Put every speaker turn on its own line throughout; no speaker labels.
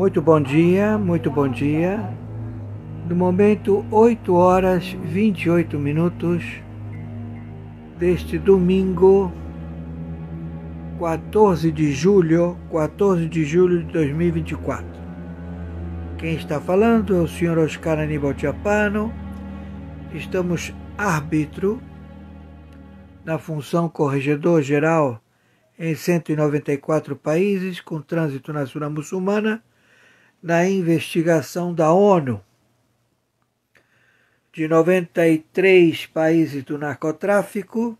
Muito bom dia, muito bom dia. No momento, 8 horas 28 minutos deste domingo, 14 de julho, 14 de julho de 2024. Quem está falando é o senhor Oscar Aníbal Tiapano. Estamos árbitro na função corregedor geral em 194 países com trânsito na Sura muçulmana na investigação da ONU. De 93 países do narcotráfico,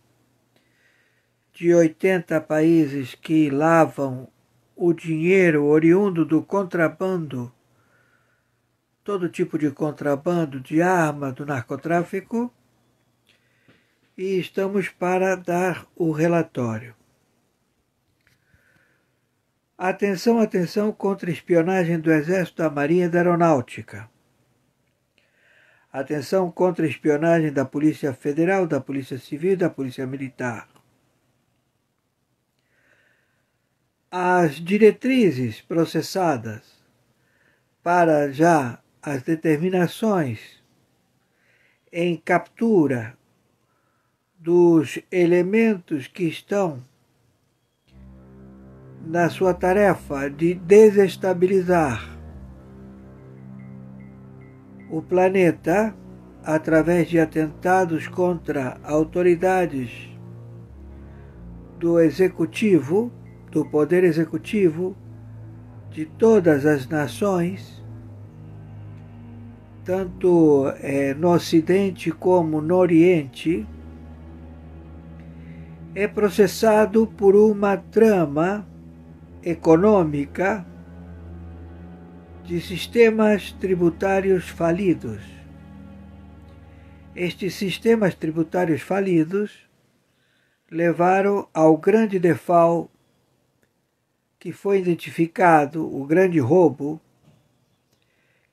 de 80 países que lavam o dinheiro oriundo do contrabando, todo tipo de contrabando de arma do narcotráfico, e estamos para dar o relatório. Atenção, atenção contra espionagem do Exército, da Marinha e da Aeronáutica. Atenção contra espionagem da Polícia Federal, da Polícia Civil e da Polícia Militar. As diretrizes processadas para já as determinações em captura dos elementos que estão na sua tarefa de desestabilizar o planeta através de atentados contra autoridades do executivo, do poder executivo de todas as nações, tanto é, no Ocidente como no Oriente, é processado por uma trama econômica de sistemas tributários falidos. Estes sistemas tributários falidos levaram ao grande default que foi identificado, o grande roubo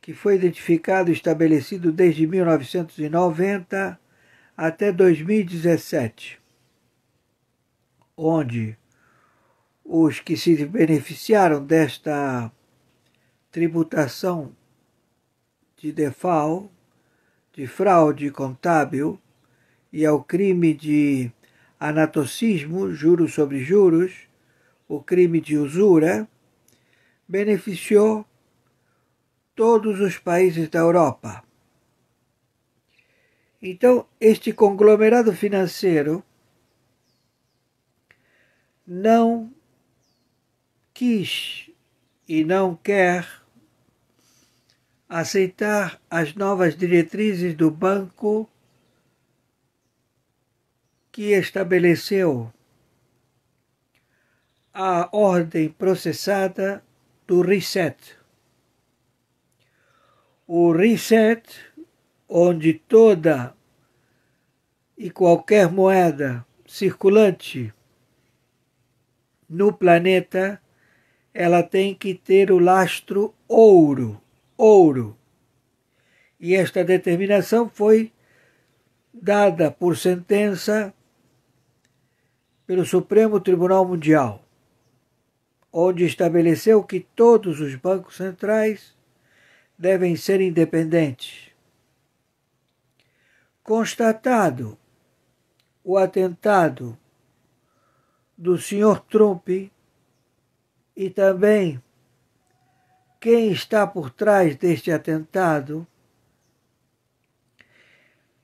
que foi identificado e estabelecido desde 1990 até 2017, onde os que se beneficiaram desta tributação de default, de fraude contábil e ao crime de anatocismo, juros sobre juros, o crime de usura, beneficiou todos os países da Europa. Então, este conglomerado financeiro não quis e não quer aceitar as novas diretrizes do banco que estabeleceu a ordem processada do reset. O reset, onde toda e qualquer moeda circulante no planeta ela tem que ter o lastro ouro, ouro. E esta determinação foi dada por sentença pelo Supremo Tribunal Mundial, onde estabeleceu que todos os bancos centrais devem ser independentes. Constatado o atentado do senhor Trump e também quem está por trás deste atentado,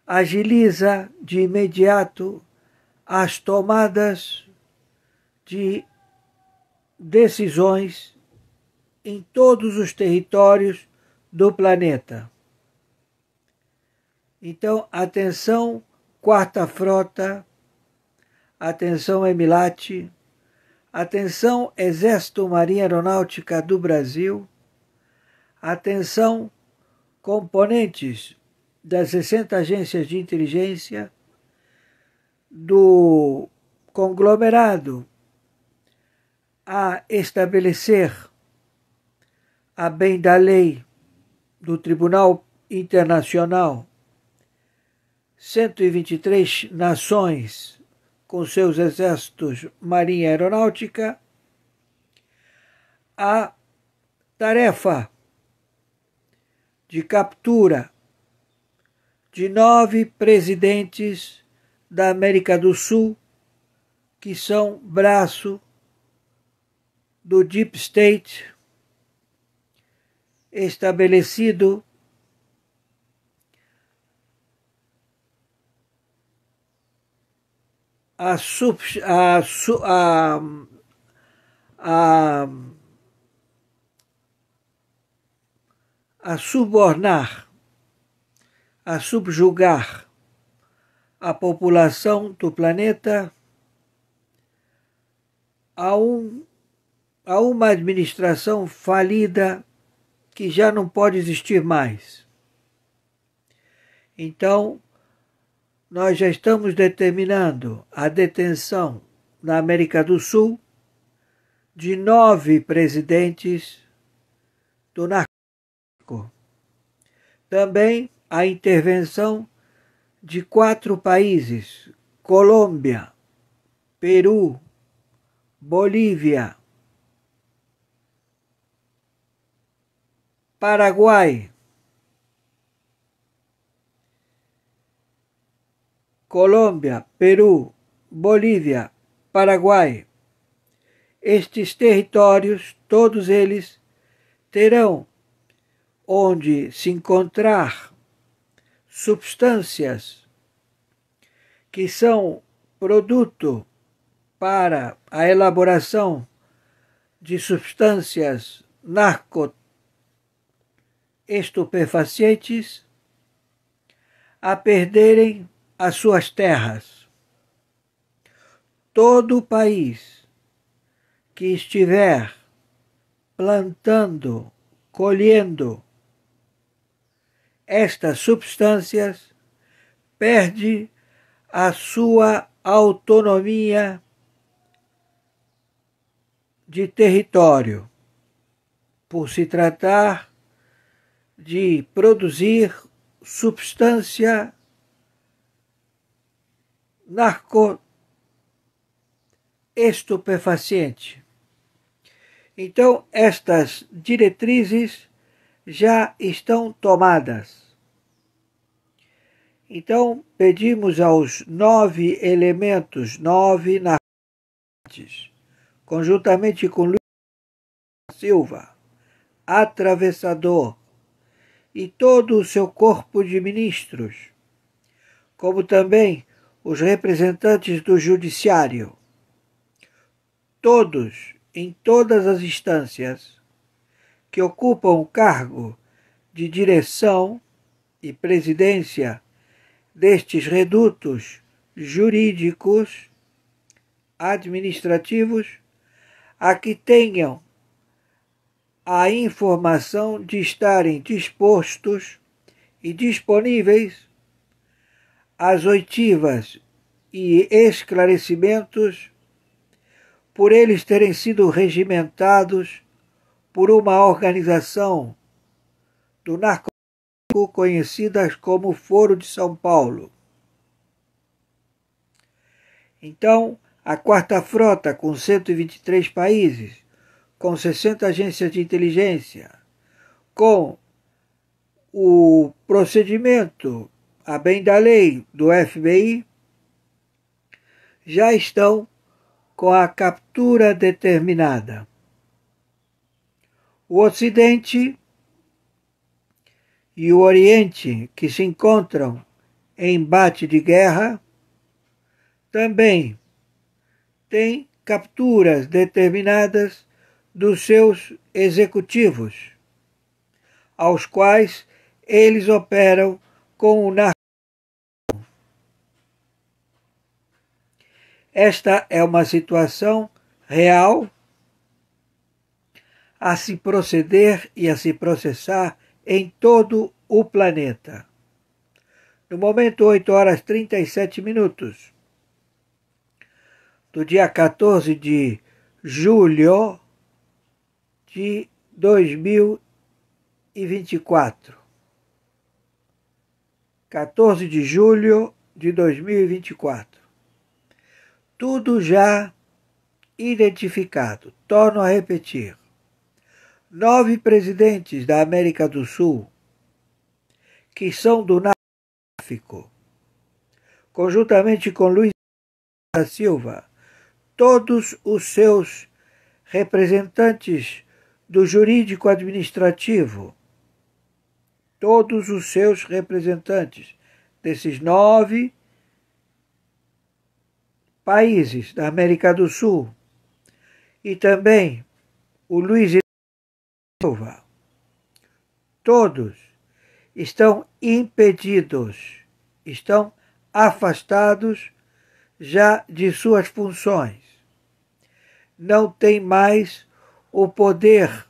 agiliza de imediato as tomadas de decisões em todos os territórios do planeta. Então, atenção, Quarta Frota, atenção, Emilate Atenção, Exército Marinha Aeronáutica do Brasil. Atenção, componentes das 60 agências de inteligência do conglomerado a estabelecer, a bem da lei do Tribunal Internacional, 123 nações com seus exércitos marinha aeronáutica, a tarefa de captura de nove presidentes da América do Sul, que são braço do Deep State, estabelecido a, sub, a, a, a, a subornar, a subjugar a população do planeta a, um, a uma administração falida que já não pode existir mais. Então, nós já estamos determinando a detenção na América do Sul de nove presidentes do narco. Também a intervenção de quatro países: Colômbia, Peru, Bolívia, Paraguai, Colômbia, Peru, Bolívia, Paraguai. Estes territórios, todos eles, terão onde se encontrar substâncias que são produto para a elaboração de substâncias estupefacientes, a perderem as suas terras. Todo o país que estiver plantando, colhendo estas substâncias, perde a sua autonomia de território, por se tratar de produzir substância narco estupefaciente. Então, estas diretrizes já estão tomadas. Então, pedimos aos nove elementos, nove narcoticantes, conjuntamente com Luiz Silva, atravessador, e todo o seu corpo de ministros, como também os representantes do Judiciário, todos, em todas as instâncias, que ocupam o cargo de direção e presidência destes redutos jurídicos administrativos a que tenham a informação de estarem dispostos e disponíveis as oitivas e esclarecimentos, por eles terem sido regimentados por uma organização do narcotráfico conhecidas como Foro de São Paulo. Então, a Quarta Frota, com 123 países, com 60 agências de inteligência, com o procedimento a bem da lei do FBI, já estão com a captura determinada. O Ocidente e o Oriente, que se encontram em embate de guerra, também têm capturas determinadas dos seus executivos, aos quais eles operam com o Esta é uma situação real a se proceder e a se processar em todo o planeta. No momento, 8 horas 37 minutos do dia 14 de julho de 2024. 14 de julho de 2024 tudo já identificado. Torno a repetir: nove presidentes da América do Sul que são do narcotráfico, conjuntamente com Luiz da Silva, todos os seus representantes do jurídico administrativo, todos os seus representantes desses nove países da América do Sul e também o Luiz Silva. Todos estão impedidos, estão afastados já de suas funções. Não tem mais o poder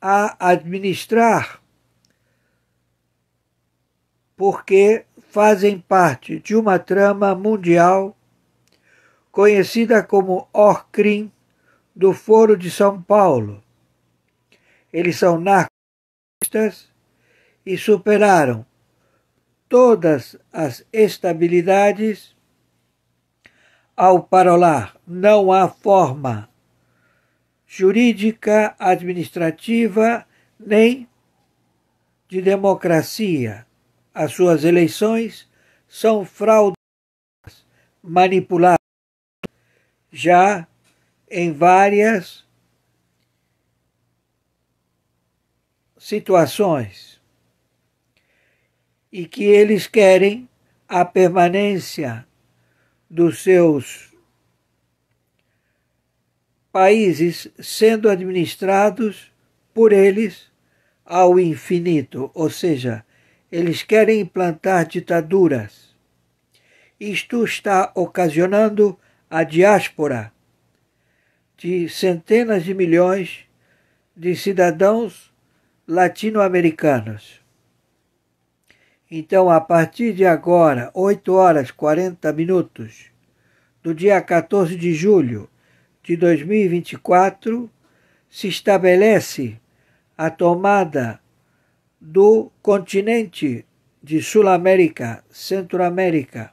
a administrar, porque fazem parte de uma trama mundial conhecida como Orcrim, do Foro de São Paulo. Eles são narcotistas e superaram todas as estabilidades ao parolar não há forma jurídica, administrativa, nem de democracia. As suas eleições são fraudas, manipuladas já em várias situações e que eles querem a permanência dos seus países sendo administrados por eles ao infinito, ou seja, eles querem implantar ditaduras. Isto está ocasionando a diáspora de centenas de milhões de cidadãos latino-americanos. Então, a partir de agora, 8 horas 40 minutos, do dia 14 de julho de 2024, se estabelece a tomada do continente de Sul-América, Centro-América,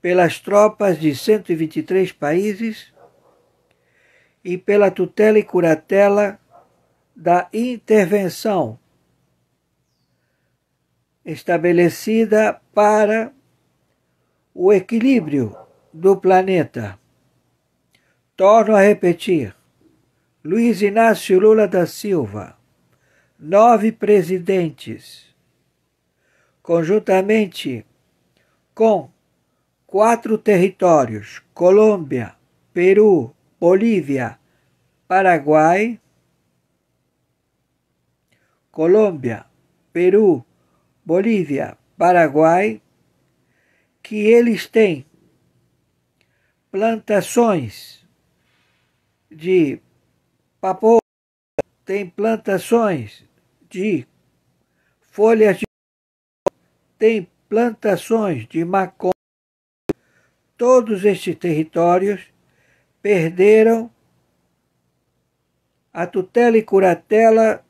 pelas tropas de 123 países e pela tutela e curatela da intervenção estabelecida para o equilíbrio do planeta. Torno a repetir: Luiz Inácio Lula da Silva, nove presidentes, conjuntamente com quatro territórios: Colômbia, Peru, Bolívia, Paraguai. Colômbia, Peru, Bolívia, Paraguai, que eles têm plantações de papo. tem plantações de folhas de tem plantações de maconha todos estes territórios perderam a tutela e curatela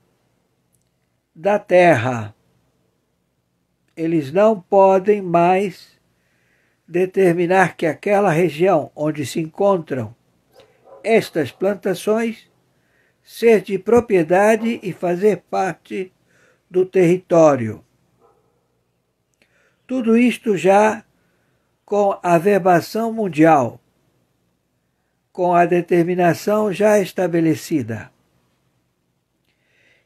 da terra. Eles não podem mais determinar que aquela região onde se encontram estas plantações ser de propriedade e fazer parte do território. Tudo isto já com a verbação mundial, com a determinação já estabelecida.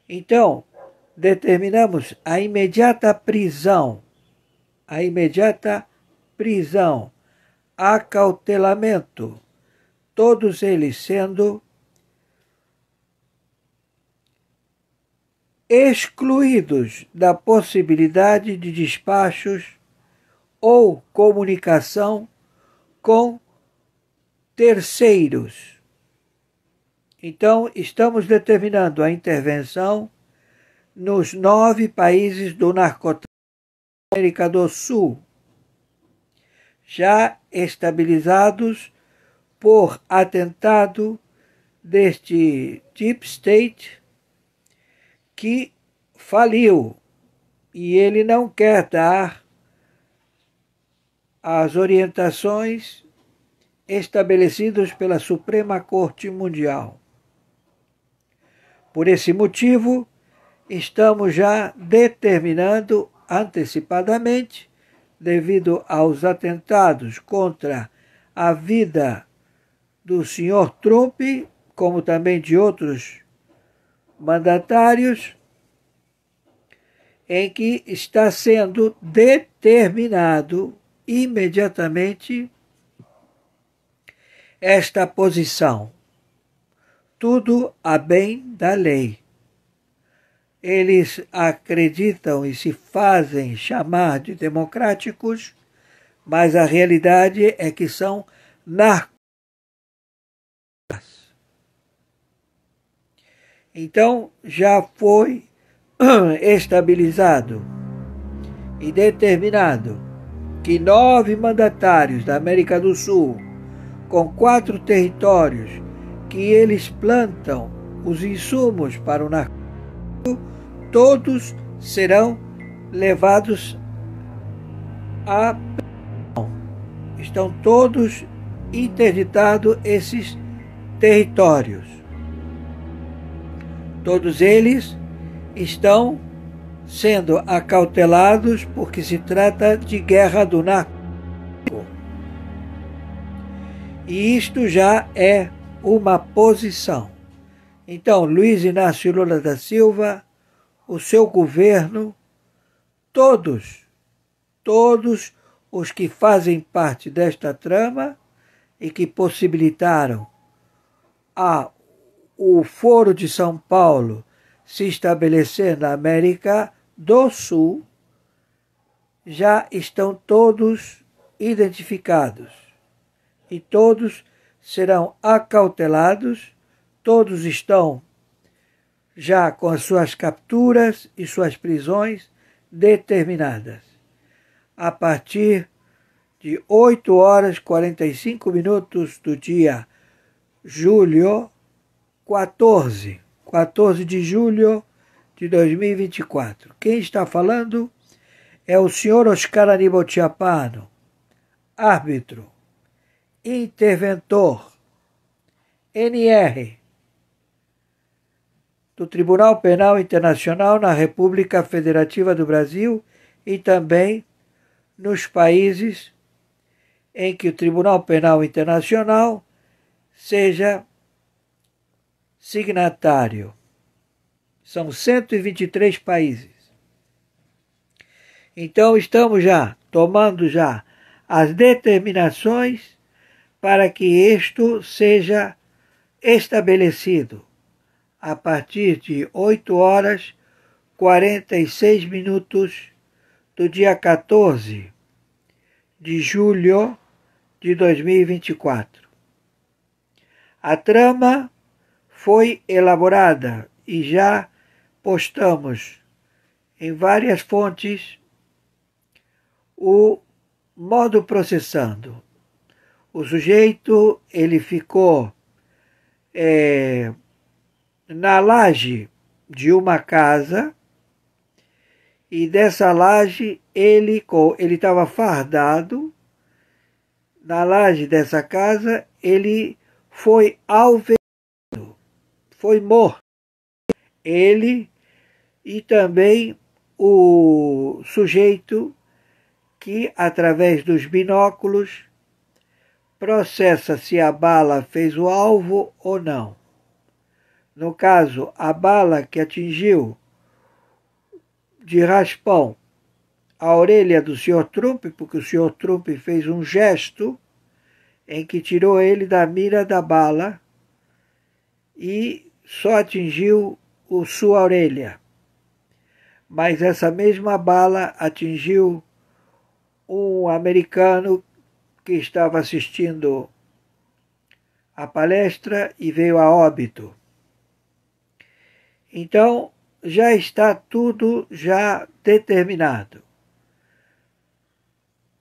Então, determinamos a imediata prisão, a imediata prisão, acautelamento, todos eles sendo excluídos da possibilidade de despachos ou comunicação com terceiros. Então, estamos determinando a intervenção nos nove países do narcotráfico da América do Sul, já estabilizados por atentado deste Deep State que faliu e ele não quer dar às orientações estabelecidas pela Suprema Corte Mundial. Por esse motivo, estamos já determinando antecipadamente, devido aos atentados contra a vida do senhor Trump, como também de outros mandatários, em que está sendo determinado imediatamente esta posição. Tudo a bem da lei. Eles acreditam e se fazem chamar de democráticos, mas a realidade é que são narcos. Então já foi estabilizado e determinado que nove mandatários da América do Sul, com quatro territórios que eles plantam os insumos para o narcótico, todos serão levados à prisão. Estão todos interditados esses territórios. Todos eles estão sendo acautelados porque se trata de guerra do narco. E isto já é uma posição. Então, Luiz Inácio Lula da Silva, o seu governo, todos, todos os que fazem parte desta trama e que possibilitaram a o Foro de São Paulo se estabelecer na América do Sul já estão todos identificados e todos serão acautelados, todos estão já com as suas capturas e suas prisões determinadas. A partir de 8 horas 45 minutos do dia julho 14, 14 de julho de 2024. Quem está falando é o senhor Oscar Aníbal Tiapano, árbitro, interventor, NR, do Tribunal Penal Internacional na República Federativa do Brasil e também nos países em que o Tribunal Penal Internacional seja signatário. São 123 países. Então estamos já tomando já as determinações para que isto seja estabelecido a partir de 8 horas 46 minutos do dia 14 de julho de 2024. A trama foi elaborada e já postamos em várias fontes o modo processando. O sujeito ele ficou é, na laje de uma casa e dessa laje ele ele estava fardado. Na laje dessa casa ele foi alvejado, foi morto. Ele e também o sujeito que, através dos binóculos, processa se a bala fez o alvo ou não. No caso, a bala que atingiu de raspão a orelha do Sr. Trump, porque o Sr. Trump fez um gesto em que tirou ele da mira da bala e só atingiu o sua orelha mas essa mesma bala atingiu um americano que estava assistindo a palestra e veio a óbito. Então, já está tudo já determinado.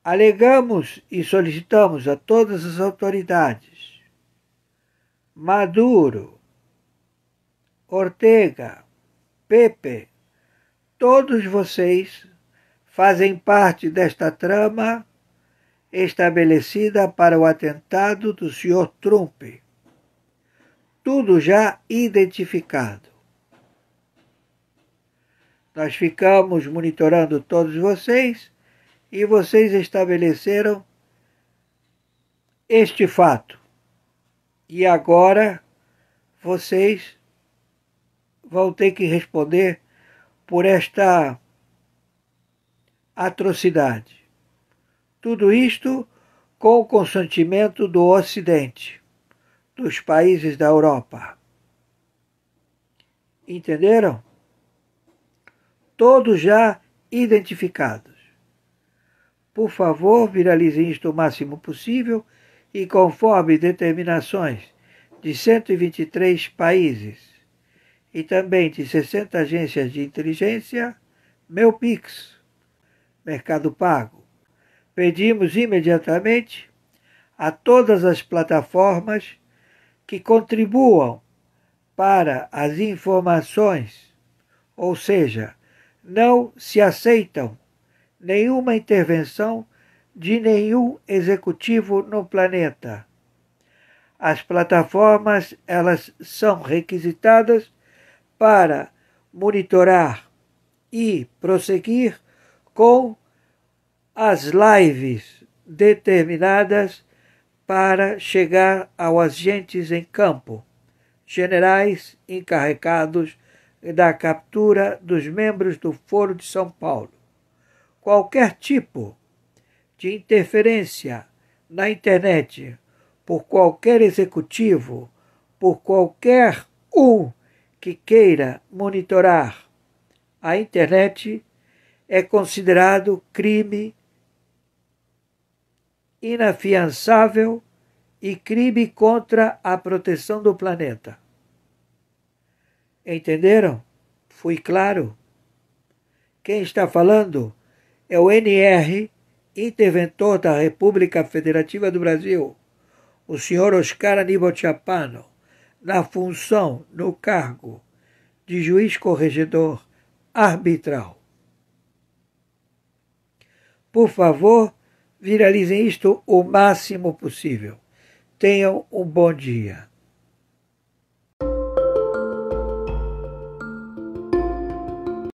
Alegamos e solicitamos a todas as autoridades, Maduro, Ortega, Pepe, Todos vocês fazem parte desta trama estabelecida para o atentado do Sr. Trump. Tudo já identificado. Nós ficamos monitorando todos vocês e vocês estabeleceram este fato. E agora vocês vão ter que responder por esta atrocidade. Tudo isto com o consentimento do Ocidente, dos países da Europa. Entenderam? Todos já identificados. Por favor, viralizem isto o máximo possível e conforme determinações de 123 países e também de 60 agências de inteligência, meu Pix, Mercado Pago. Pedimos imediatamente a todas as plataformas que contribuam para as informações, ou seja, não se aceitam nenhuma intervenção de nenhum executivo no planeta. As plataformas elas são requisitadas para monitorar e prosseguir com as lives determinadas para chegar aos agentes em campo, generais encarregados da captura dos membros do Foro de São Paulo. Qualquer tipo de interferência na internet por qualquer executivo, por qualquer um que queira monitorar a internet é considerado crime inafiançável e crime contra a proteção do planeta. Entenderam? Fui claro? Quem está falando é o NR, interventor da República Federativa do Brasil, o senhor Oscar Aníbal Chapano na função, no cargo de juiz corregedor arbitral. Por favor, viralizem isto o máximo possível. Tenham um bom dia.